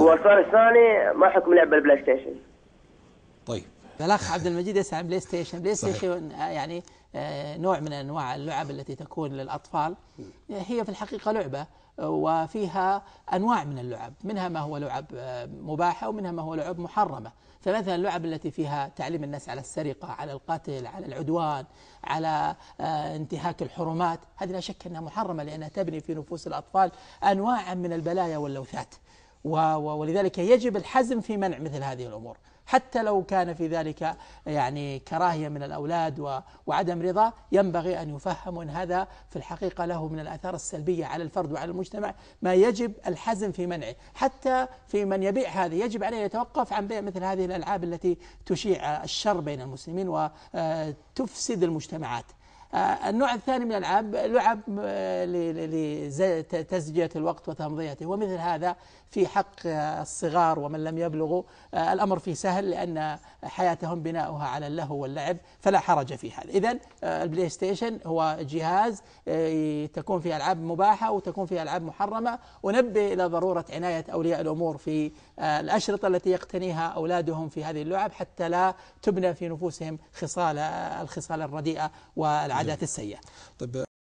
والسؤال الثاني ما حكم لعب البلاي ستيشن طيب الاخ عبد المجيد يسال عن بلاي ستيشن، بلاي ستيشن آه، يعني آه، نوع من انواع اللعب التي تكون للاطفال هي في الحقيقه لعبه وفيها انواع من اللعب، منها ما هو لعب آه، مباحه ومنها ما هو لعب محرمه، فمثلا اللعب التي فيها تعليم الناس على السرقه، على القتل، على العدوان، على انتهاك الحرمات، هذه لا شك انها محرمه لانها تبني في نفوس الاطفال انواعا من البلايا واللوثات. ولذلك يجب الحزم في منع مثل هذه الأمور حتى لو كان في ذلك يعني كراهية من الأولاد وعدم رضا ينبغي أن يفهم أن هذا في الحقيقة له من الآثار السلبية على الفرد وعلى المجتمع ما يجب الحزم في منعه حتى في من يبيع هذه يجب عليه يتوقف عن بيع مثل هذه الألعاب التي تشيع الشر بين المسلمين وتفسد آه، المجتمعات آه، النوع الثاني من الألعاب لعب آه، لتزجية الوقت وتمضيته ومثل هذا في حق الصغار ومن لم يبلغوا آه، الأمر فيه سهل لأن حياتهم بناؤها على اللهو واللعب فلا حرج في هذا إذا البلاي ستيشن هو جهاز تكون فيه ألعاب مباحة وتكون فيه ألعاب محرمة ونبه إلى ضرورة عناية أولياء الأمور في الأشرطة التي يقتنيها أولادهم في هذه اللعب حتى لا تبنى في نفوسهم خصال الخصال الرديئة والعب العادات السيئة طيب